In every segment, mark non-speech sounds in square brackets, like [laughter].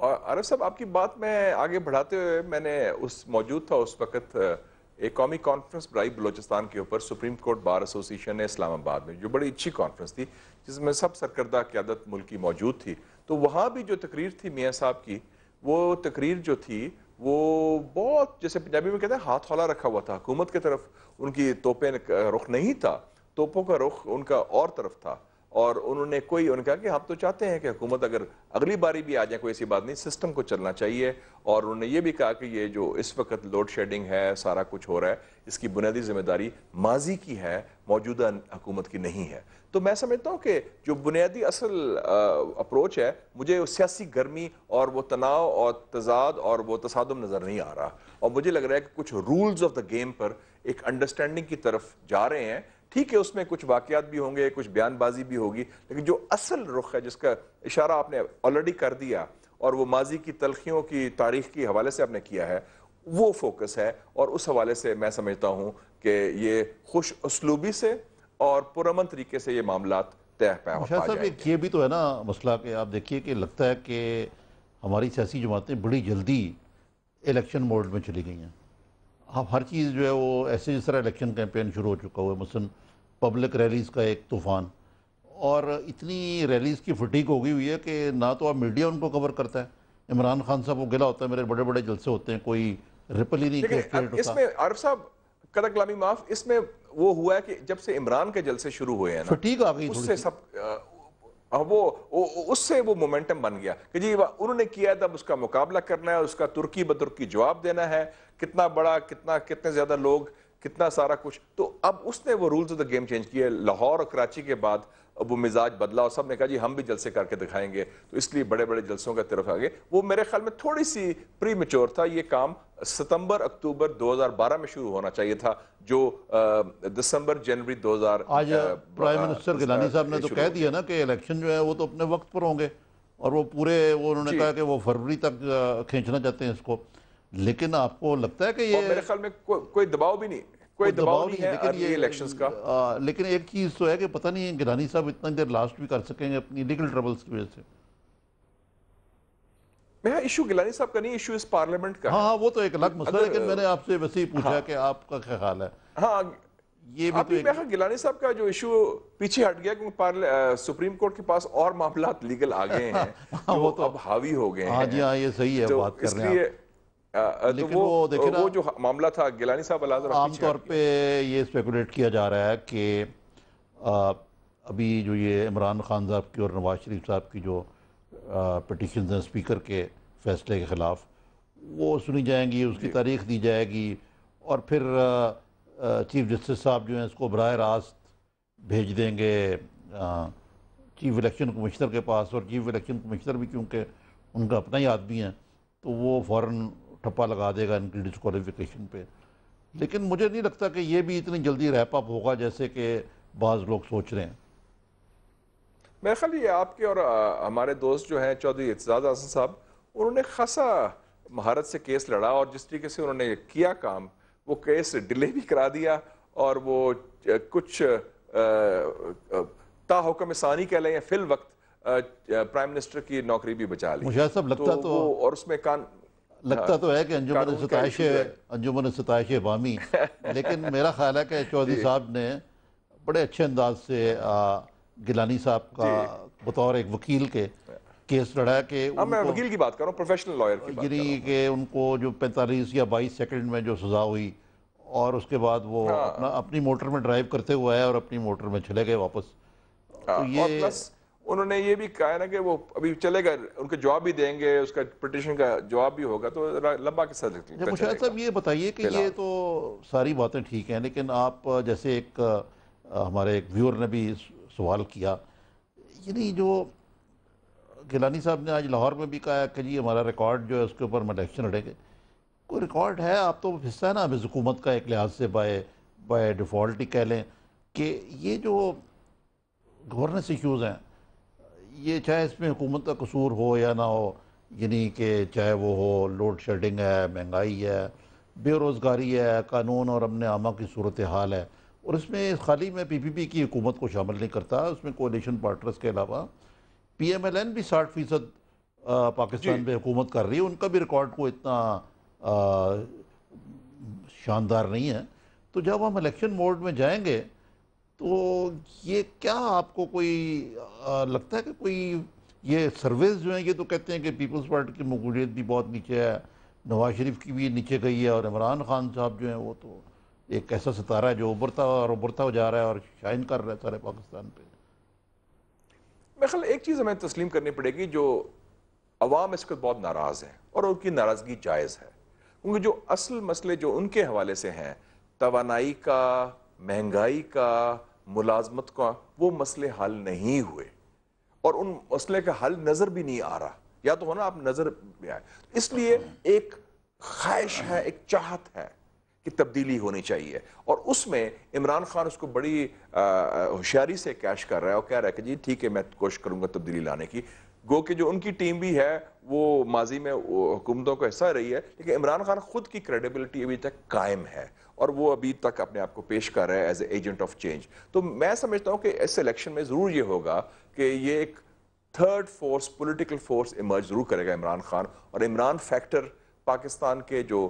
और अरब साहब आपकी बात में आगे बढ़ाते हुए मैंने उस मौजूद था उस वक्त एक कौमी कॉन्फ्रेंस बुलाई बलोचिस्तान के ऊपर सुप्रीम कोर्ट बार एसोसिएशन ने इस्लामाबाद में जो बड़ी अच्छी कॉन्फ्रेंस थी जिसमें सब सरकर्दा क्यादत मुल्क की मौजूद थी तो वहाँ भी जो तकरीर थी मियाँ साहब की वो तकरीर जो थी वो बहुत जैसे पंजाबी में कहते हैं हाथ हौला रखा हुआ था हुकूमत की तरफ उनकी तोपे रुख नहीं था तोपों का रुख उनका और तरफ था और उन्होंने कोई उन्होंने कहा कि हम तो चाहते हैं कि हुकूमत अगर अगली बारी भी आ जाए कोई ऐसी बात नहीं सिस्टम को चलना चाहिए और उन्होंने ये भी कहा कि ये जो इस वक्त लोड शेडिंग है सारा कुछ हो रहा है इसकी बुनियादी जिम्मेदारी माजी की है मौजूदा हुकूमत की नहीं है तो मैं समझता हूँ कि जो बुनियादी असल अप्रोच है मुझे सियासी गर्मी और वो तनाव और तजाद और वो तसादम नज़र नहीं आ रहा और मुझे लग रहा है कि कुछ रूल्स ऑफ द गेम पर एक अंडरस्टैंडिंग की तरफ जा रहे हैं ठीक है उसमें कुछ वाक़ात भी होंगे कुछ बयानबाजी भी होगी लेकिन जो असल रुख है जिसका इशारा आपने ऑलरेडी कर दिया और वो माजी की तलखियों की तारीख के हवाले से आपने किया है वो फोकस है और उस हवाले से मैं समझता हूँ कि ये खुश उसलूबी से और पुरमन तरीके से ये मामला तय अच्छा, पाए ये भी तो है ना मसला कि आप देखिए कि लगता है कि हमारी सियासी जमातें बड़ी जल्दी इलेक्शन मोड में चली गई हैं अब हर चीज़ जो है वो ऐसे जिस तरह इलेक्शन कैंपेन शुरू हो चुका हुआ है मसलन पब्लिक रैलीज़ का एक तूफ़ान और इतनी रैलीज़ की फटीक हो गई हुई है कि ना तो आप मीडिया उनको कवर करता है इमरान खान साहब को गिला होता है मेरे बड़े बड़े जलसे होते हैं कोई रिपल ही नहीं इसमें साहब कदक लामी माफ इसमें वो हुआ है कि जब से इमरान के जलसे शुरू हुए हैं फटीक आ गई उससे सब और वो उससे वो मोमेंटम बन गया कि जी उन्होंने किया तब उसका मुकाबला करना है उसका तुर्की ब तुर्की जवाब देना है कितना बड़ा कितना कितने ज़्यादा लोग कितना सारा कुछ तो अब उसने वो rules of the game change किए लाहौर और कराची के बाद अब वो मिजाज बदला और सब ने कहा जी हम भी जलसे करके दिखाएंगे तो इसलिए बड़े बड़े जलसों की तरफ आगे वो मेरे ख्याल में थोड़ी सी प्री मेच्योर था ये काम सितंबर अक्टूबर 2012 में शुरू होना चाहिए था जो दिसंबर जनवरी 2000 आज प्राइम मिनिस्टर गिलानी साहब ने तो कह दिया ना कि इलेक्शन जो है वो तो अपने वक्त पर होंगे और वो पूरे वो उन्होंने कहा कि वो फरवरी तक खींचना चाहते हैं इसको लेकिन आपको लगता है कि ये मेरे ख्याल में को, कोई दबाव भी नहीं कोई दबाव नहीं है लेकिन ये इलेक्शंस का आ, लेकिन एक चीज़ तो है कि पता नहीं गिरानी साहब इतना देर लास्ट भी कर सकेंगे अपनी लीगल ट्रबल्स की वजह से मेरा हाँ, इशू गिलानी साहब का नहीं इशू इस पार्लियामेंट का हाँ हाँ वो तो एक अलग मसला लेकिन मैंने आपसे वैसे ही पूछा हाँ, कि आपका क्या ख्याल है हाँ ये भी तो एक... मेरा हाँ, गिलानी साहब का जो इशू पीछे हट गया क्योंकि सुप्रीम कोर्ट के पास और मामला लीगल आ गए हैं [laughs] हाँ, वो तो अब हावी हो गए हैं हाँ जी हाँ ये सही है तो बात कर रहे हैं तो वो, वो देखिए वो जो मामला था गिलानी साहब तो आमतौर पे ये स्पेकुलेट किया जा रहा है कि अभी जो ये इमरान खान साहब की और नवाज शरीफ साहब की जो पटिशन हैं स्पीकर के फैसले के ख़िलाफ़ वो सुनी जाएंगी उसकी तारीख दी जाएगी और फिर चीफ जस्टिस साहब जो हैं इसको बरह रास्त भेज देंगे चीफ इलेक्शन कमिश्नर के पास और चीफ इलेक्शन कमिश्नर भी क्योंकि उनका अपना ही आदमी है तो वो फ़ौर ठप्पा लगा देगा इनकी डिस्कॉलीफिकेशन पे लेकिन मुझे नहीं लगता कि ये भी इतनी जल्दी रैप अप होगा जैसे कि बाज़ लोग सोच रहे हैं मेरे ख्याल ये आपके और आ, हमारे दोस्त जो हैं चौधरी एतजाज आसन साहब उन्होंने खासा महारत से केस लड़ा और जिस तरीके से उन्होंने किया काम वो केस डिले भी करा दिया और वो कुछ ताहुकम सानी कह लें या फिल वक्त प्राइम मिनिस्टर की नौकरी भी बचा ली मुझे सब लगता तो, तो और उसमें कान लगता तो है कि अंजुमन सताइश अंजुमन सताइश वामी [laughs] लेकिन मेरा ख्याल है कि चौधरी साहब ने बड़े अच्छे अंदाज से गिलानी साहब का बतौर एक वकील के केस लड़ा के मैं वकील की बात कर रहा हूँ प्रोफेशनल लॉयर की यानी कि उनको जो 45 या 22 सेकंड में जो सज़ा हुई और उसके बाद वो हाँ। अपना अपनी मोटर में ड्राइव करते हुए आए और अपनी मोटर में चले गए वापस हाँ। तो ये उन्होंने ये भी कहा ना कि वो अभी चलेगा उनके जवाब भी देंगे उसका पिटिशन का जवाब भी होगा तो लंबा किस्सा मुशाह साहब ये बताइए कि ये तो सारी बातें ठीक हैं लेकिन आप जैसे एक हमारे एक व्यूअर ने भी सवाल किया यानी जो गिलानी साहब ने आज लाहौर में भी कहा कि जी हमारा रिकॉर्ड जो है उसके ऊपर हम इलेक्शन लड़ेंगे कोई रिकॉर्ड है आप तो हिस्सा है ना अभी हुकूमत का एक लिहाज से बाय बाय डिफ़ॉल्ट ही कह लें कि ये जो गवर्नेंस इश्यूज़ हैं ये चाहे इसमें हुकूमत का कसूर हो या ना हो यानी कि चाहे वो हो लोड शेडिंग है महंगाई है बेरोज़गारी है कानून और अमन आमा की सूरत हाल है और इसमें खाली मैं पी पी पी की हुकूमत को शामिल नहीं करता उसमें कोलिशन पार्टनर्स के अलावा पी एम एल एन भी साठ फ़ीसद पाकिस्तान में हुकूमत कर रही है उनका भी रिकॉर्ड को इतना शानदार नहीं है तो जब हम इलेक्शन मोड में जाएंगे तो ये क्या आपको कोई आ, लगता है कि कोई ये सर्वेस जो है ये तो कहते हैं कि पीपल्स पार्टी की मकबूलियत भी बहुत नीचे है नवाज शरीफ की भी नीचे गई है और इमरान खान साहब जो हैं वो तो एक ऐसा सितारा है जो उभरता और उभरता हो जा रहा है और शाइन कर रहा है सारे पाकिस्तान पे मेरे एक चीज़ हमें तस्लीम करनी पड़ेगी जो अवाम इसके बहुत नाराज़ हैं और उनकी नाराज़गी जायज़ है क्योंकि जो असल मसले जो उनके हवाले से हैं तोानाई का महंगाई का मुलाजमत का वो मसले हल नहीं हुए और उन मसले का हल नज़र भी नहीं आ रहा या तो होना आप नज़र आए तो इसलिए एक ख्वाहिश है एक चाहत है कि तब्दीली होनी चाहिए और उसमें इमरान खान उसको बड़ी होशियारी से कैश कर रहा है और कह रहा है कि जी ठीक है मैं कोशिश करूंगा तब्दीली लाने की गो कि जो उनकी टीम भी है वो माजी में हुकूमतों का हिस्सा रही है लेकिन इमरान खान खुद की क्रेडिबिलिटी अभी तक कायम है और वो अभी तक अपने आप को पेश कर रहा है as a agent of change तो मैं समझता हूँ कि इस इलेक्शन में ज़रूर ये होगा कि ये एक third force political force emerge ज़रूर करेगा इमरान खान और इमरान फैक्टर पाकिस्तान के जो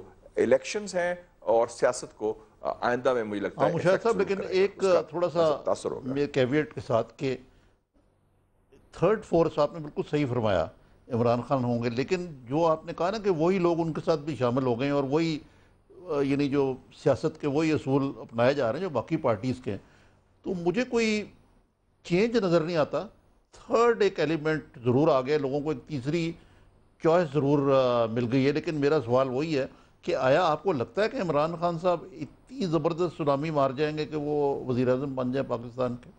इलेक्शंस हैं और सियासत को आइंदा में मुझे लगता है लेकिन एक थोड़ा सा कैवियट के साथ के थर्ड फोर्स आपने बिल्कुल सही फरमाया इमरान खान होंगे लेकिन जो आपने कहा ना कि वही लोग उनके साथ भी शामिल हो गए और वही यानी जो सियासत के वही असूल अपनाए जा रहे हैं जो बाकी पार्टीज़ के हैं तो मुझे कोई चेंज नज़र नहीं आता थर्ड एक एलिमेंट ज़रूर आ गया लोगों को एक तीसरी चॉइस ज़रूर मिल गई है लेकिन मेरा सवाल वही है कि आया आपको लगता है कि इमरान खान साहब इतनी ज़बरदस्त सुनामी मार जाएंगे कि वो वज़ी अजम बन जाए पाकिस्तान के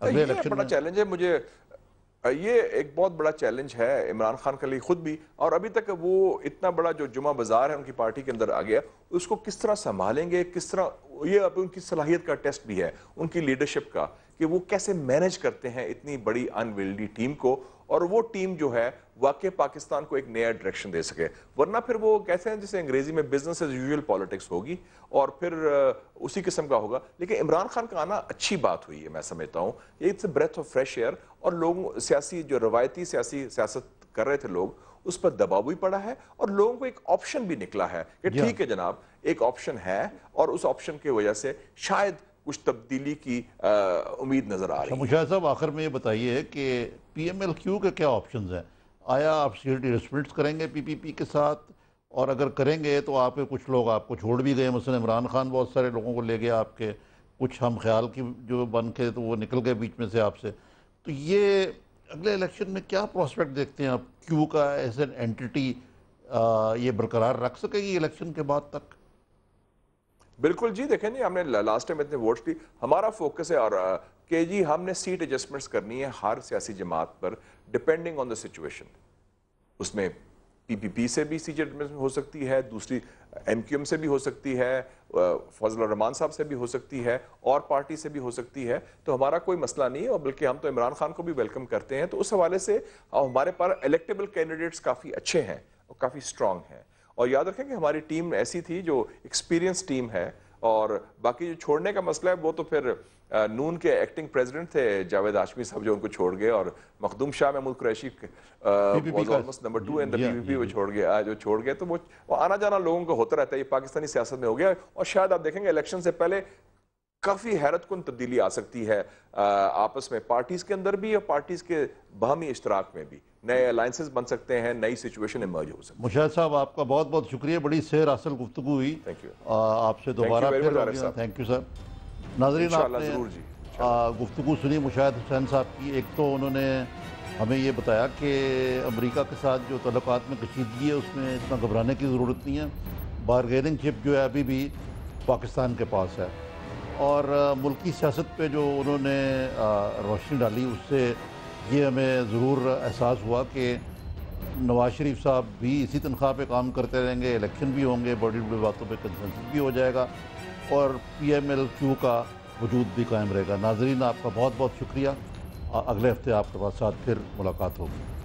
तो ये बड़ा चैलेंज है मुझे ये एक बहुत बड़ा चैलेंज है इमरान खान के लिए खुद भी और अभी तक वो इतना बड़ा जो जुमा बाजार है उनकी पार्टी के अंदर आ गया उसको किस तरह संभालेंगे किस तरह ये अभी उनकी सलाहियत का टेस्ट भी है उनकी लीडरशिप का कि वो कैसे मैनेज करते हैं इतनी बड़ी अनविल्डी टीम को और वो टीम जो है वाकई पाकिस्तान को एक नया डायरेक्शन दे सके वरना फिर वो कहते हैं जैसे अंग्रेजी में बिजनेस एज यूजल पॉलिटिक्स होगी और फिर उसी किस्म का होगा लेकिन इमरान खान का आना अच्छी बात हुई है मैं समझता हूँ ये it's breath of fresh air और लोग सियासी जो रवायती सियासी सियासत कर रहे थे लोग उस पर दबाव भी पड़ा है और लोगों को एक ऑप्शन भी निकला है कि हाँ। ठीक है जनाब एक ऑप्शन है और उस ऑप्शन की वजह से शायद कुछ तब्दीली की आ, उम्मीद नज़र आ रही अच्छा, है मुशाह साहब आखिर में ये बताइए कि पी एम एल क्यू के क्या ऑप्शन हैं आया आप सिक्योरिटी रेस्पेंट्स करेंगे पी पी पी के साथ और अगर करेंगे तो आप कुछ लोग आपको छोड़ भी गए मसल इमरान खान बहुत सारे लोगों को ले गए आपके कुछ हम ख्याल की जो बन के तो वो निकल गए बीच में से आपसे तो ये अगले इलेक्शन में क्या प्रॉस्पेक्ट देखते हैं आप क्यू का एज एन एंटिटी ये बरकरार रख सकेगी इलेक्शन के बाद तक बिल्कुल जी देखें नहीं हमने लास्ट टाइम इतने वोट्स दी हमारा फोकस है और के जी हमने सीट एडजस्टमेंट्स करनी है हर सियासी जमात पर डिपेंडिंग ऑन द सिचुएशन उसमें पीपीपी से भी सीट एडजस्टमेंट हो सकती है दूसरी एमक्यूएम से भी हो सकती है फजल रहमान साहब से भी हो सकती है और पार्टी से भी हो सकती है तो हमारा कोई मसला नहीं है और बल्कि हम तो इमरान खान को भी वेलकम करते हैं तो उस हवाले से हमारे पर इलेक्टेबल कैंडिडेट्स काफ़ी अच्छे हैं और काफ़ी स्ट्रांग हैं और याद रखें कि हमारी टीम ऐसी थी जो एक्सपीरियंस टीम है और बाकी जो छोड़ने का मसला है वो तो फिर नून के एक्टिंग प्रेसिडेंट थे जावेद आशमी साहब जो उनको छोड़ गए और Makhdoom Shah Mahmood Qureshi almost number two and PVP वो छोड़ गए जो छोड़ गए तो वो आना जाना लोगों को होता रहता है ये पाकिस्तानी सियासत में हो गया और शायद आप देखेंगे इलेक्शन से पहले काफ़ी हैरत कन तब्दीली आ सकती है आपस में पार्टीज़ के अंदर भी और पार्टीज़ के बहमी इश्तराक में भी नए अलाइंसेस बन सकते हैं नई सिचुएशन इमर्ज हो सकती है मुशाह साहब आपका बहुत बहुत शुक्रिया बड़ी सैर असल गुफ्तु हुई थैंक यू आपसे दोबारा थैंक यू सर नाजरीन जरूर जी गुफ्तु सुनी मुशाह हुसैन साहब की एक तो उन्होंने हमें ये बताया कि अमेरिका के साथ जो तलक़ात में कशीदगी है उसमें इतना घबराने की ज़रूरत नहीं है बारगेनिंग चिप जो है अभी भी पाकिस्तान के पास है और मुल्क सियासत पे जो उन्होंने रोशनी डाली उससे ये हमें ज़रूर एहसास हुआ कि नवाज शरीफ साहब भी इसी तनख्वाह पे काम करते रहेंगे इलेक्शन भी होंगे बड़ी बड़ी बातों पे कंसेंस भी हो जाएगा और पी एम एल क्यू का वजूद भी कायम रहेगा नाजरीन आपका बहुत बहुत शुक्रिया अगले हफ्ते आपके पास साथ फिर मुलाकात होगी